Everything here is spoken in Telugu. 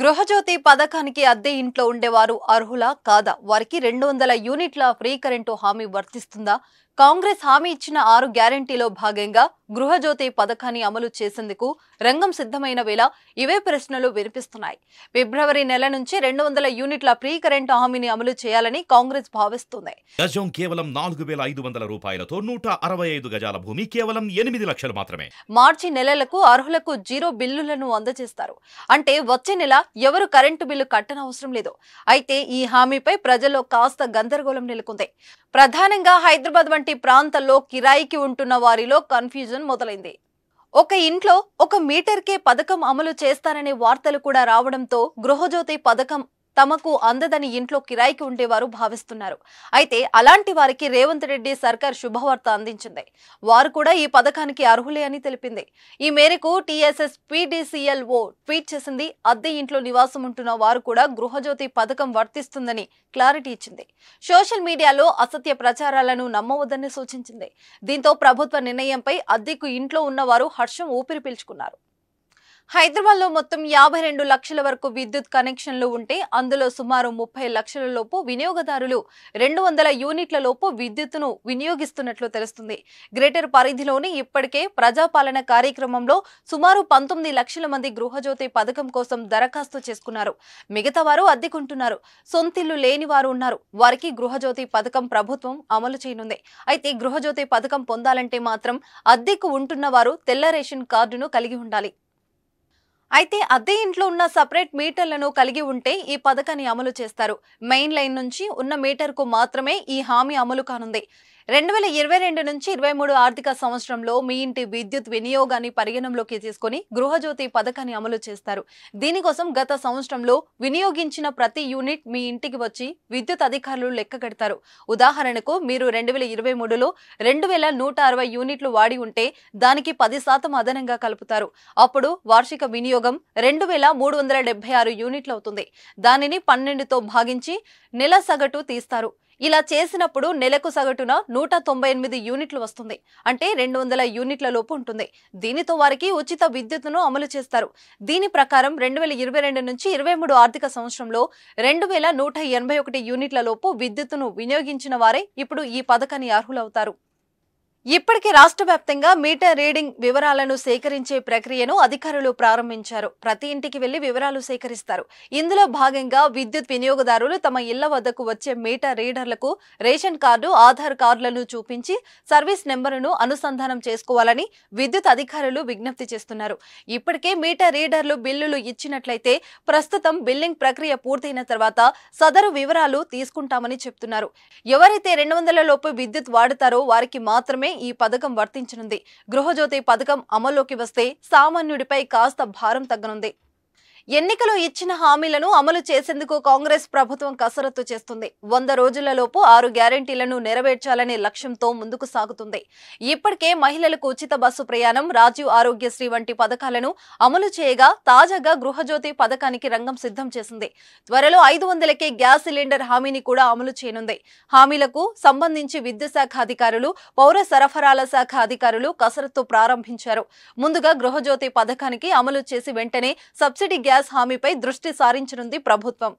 గృహజ్యోతి పథకానికి అద్దె ఇంట్లో ఉండేవారు అర్హులా కాదా వారికి రెండు వందల యూనిట్ల ఫ్రీ కరెంటు హామీ వర్తిస్తుందా కాంగ్రెస్ హామీ ఇచ్చిన ఆరు గ్యారంటీలో భాగంగా గృహజ్యోతి పథకాన్ని అమలు చేసేందుకు రంగం సిద్ధమైన వేళ ఇవే ప్రశ్నలు వినిపిస్తున్నాయి ఫిబ్రవరి నెల నుంచి రెండు వందల యూనిట్ల ప్రీ కరెంట్ హామీని అమలు చేయాలని కాంగ్రెస్ భావిస్తుంది గజం కేవలం నాలుగు వేల ఐదు వందల రూపాయలతో నూట అరవై ఐదు గజాల భూమి కేవలం ఎనిమిది లక్షలు మాత్రమే మార్చి నెలలకు అర్హులకు జీరో బిల్లులను అందజేస్తారు అంటే వచ్చే నెల ఎవరు కరెంటు బిల్లు కట్టనవసరం లేదు అయితే ఈ హామీపై ప్రజల్లో కాస్త గందరగోళం నెలకొంది ప్రధానంగా హైదరాబాద్ వంటి ప్రాంతాల్లో కిరాయికి ఉంటున్న వారిలో కన్ఫ్యూజన్ మొదలైంది ఒక ఇంట్లో ఒక మీటర్కే పథకం అమలు చేస్తారనే వార్తలు కూడా రావడంతో గృహజ్యోతి పథకం తమకు అందదని ఇంట్లో కిరాయికి ఉండేవారు భావిస్తున్నారు అయితే అలాంటి వారికి రేవంత్ రెడ్డి సర్కార్ శుభవార్త అందించింది వారు కూడా ఈ పథకానికి అర్హులే అని తెలిపింది ఈ మేరకు టీఎస్ఎస్ పీడీసీఎల్ఓ ట్వీట్ చేసింది అద్దె ఇంట్లో నివాసం ఉంటున్న వారు కూడా గృహజ్యోతి పథకం వర్తిస్తుందని క్లారిటీ ఇచ్చింది సోషల్ మీడియాలో అసత్య ప్రచారాలను నమ్మవద్దని సూచించింది దీంతో ప్రభుత్వ నిర్ణయంపై అద్దెకు ఇంట్లో ఉన్నవారు హర్షం ఊపిరి పీల్చుకున్నారు హైదరాబాద్ లో మొత్తం యాభై రెండు లక్షల వరకు విద్యుత్ కనెక్షన్లు ఉంటే అందులో సుమారు ముప్పై లక్షల లోపు వినియోగదారులు రెండు వందల యూనిట్ల లోపు విద్యుత్తును వినియోగిస్తున్నట్లు తెలుస్తుంది గ్రేటర్ పరిధిలోని ఇప్పటికే ప్రజాపాలన కార్యక్రమంలో సుమారు పంతొమ్మిది లక్షల మంది గృహజ్యోతి పథకం కోసం దరఖాస్తు చేసుకున్నారు మిగతా వారు అద్దెకుంటున్నారు సొంతిల్లు లేని వారు ఉన్నారు వారికి గృహజ్యోతి పథకం ప్రభుత్వం అమలు చేయనుంది అయితే గృహజ్యోతి పథకం పొందాలంటే మాత్రం అద్దెకు ఉంటున్న వారు తెల్ల రేషన్ కార్డును కలిగి ఉండాలి అయితే అద్దె ఇంట్లో ఉన్న సపరేట్ మీటర్లను కలిగి ఉంటే ఈ పథకాన్ని అమలు చేస్తారు మెయిన్ లైన్ నుంచి ఉన్న మీటర్కు మాత్రమే ఈ హామీ అమలు కానుంది రెండు వేల ఇరవై రెండు నుంచి ఇరవై మూడు ఆర్థిక సంవత్సరంలో మీ ఇంటి విద్యుత్ వినియోగాన్ని పరిగణంలోకి తీసుకుని గృహజ్యోతి పథకాన్ని అమలు చేస్తారు దీనికోసం గత సంవత్సరంలో వినియోగించిన ప్రతి యూనిట్ మీ ఇంటికి వచ్చి విద్యుత్ అధికారులు లెక్క కడతారు ఉదాహరణకు మీరు రెండు వేల ఇరవై మూడులో రెండు వేల నూట అరవై యూనిట్లు వాడి ఉంటే దానికి పది శాతం అదనంగా కలుపుతారు అప్పుడు వార్షిక వినియోగం రెండు వేల మూడు వందల డెబ్బై ఆరు యూనిట్లు అవుతుంది దానిని పన్నెండుతో భాగించి నెల సగటు తీస్తారు ఇలా చేసినప్పుడు నెలకు సగటున నూట తొంభై ఎనిమిది యూనిట్లు వస్తుంది అంటే రెండు వందల యూనిట్ల లోపు ఉంటుంది దీనితో వారికి ఉచిత విద్యుత్ను అమలు చేస్తారు దీని ప్రకారం రెండు వేల ఇరవై రెండు నుంచి ఇరవై మూడు ఆర్థిక సంవత్సరంలో రెండు వేల నూట ఎనభై ఒకటి యూనిట్ల లోపు విద్యుత్తును వినియోగించిన వారే ఇప్పుడు ఈ పథకాన్ని అర్హులవుతారు ఇప్పటికే రాష్ట్ర వ్యాప్తంగా మీటర్ రీడింగ్ వివరాలను సేకరించే ప్రక్రియను అధికారులు ప్రారంభించారు ప్రతి ఇంటికి వెళ్లి వివరాలు సేకరిస్తారు ఇందులో భాగంగా విద్యుత్ వినియోగదారులు తమ ఇళ్ల వద్దకు వచ్చే మీటర్ రీడర్లకు రేషన్ కార్డు ఆధార్ కార్డులను చూపించి సర్వీస్ నెంబరును అనుసంధానం చేసుకోవాలని విద్యుత్ అధికారులు విజ్ఞప్తి చేస్తున్నారు ఇప్పటికే మీటర్ రీడర్లు బిల్లులు ఇచ్చినట్లయితే ప్రస్తుతం బిల్లింగ్ ప్రక్రియ పూర్తయిన తర్వాత సదరు వివరాలు తీసుకుంటామని చెప్తున్నారు ఎవరైతే రెండు వందల లోపు విద్యుత్ వాడతారో వారికి మాత్రమే ఈ పథకం వర్తించనుంది గృహజ్యోతి పథకం అమల్లోకి వస్తే సామాన్యుడిపై కాస్త భారం తగ్గనుంది ఎన్నికలు ఇచ్చిన హామీలను అమలు చేసేందుకు కాంగ్రెస్ ప్రభుత్వం కసరత్తు చేస్తుంది వంద రోజులలోపు ఆరు గ్యారంటీలను నెరవేర్చాలనే లక్ష్యంతో ముందుకు సాగుతుంది ఇప్పటికే మహిళలకు ఉచిత బస్సు ప్రయాణం రాజీవ్ ఆరోగ్యశ్రీ వంటి పథకాలను అమలు చేయగా తాజాగా గృహజ్యోతి పథకానికి రంగం సిద్ధం చేసింది త్వరలో ఐదు వందలకే గ్యాస్ సిలిండర్ హామీని కూడా అమలు చేయనుంది హామీలకు సంబంధించి విద్యుత్ శాఖ అధికారులు పౌర సరఫరాల శాఖ అధికారులు కసరత్తు ప్రారంభించారు ముందుగా గృహజ్యోతి పథకానికి అమలు చేసి వెంటనే సబ్సిడీ గ్యాస్ హామీపై దృష్టి సారించనుంది ప్రభుత్వం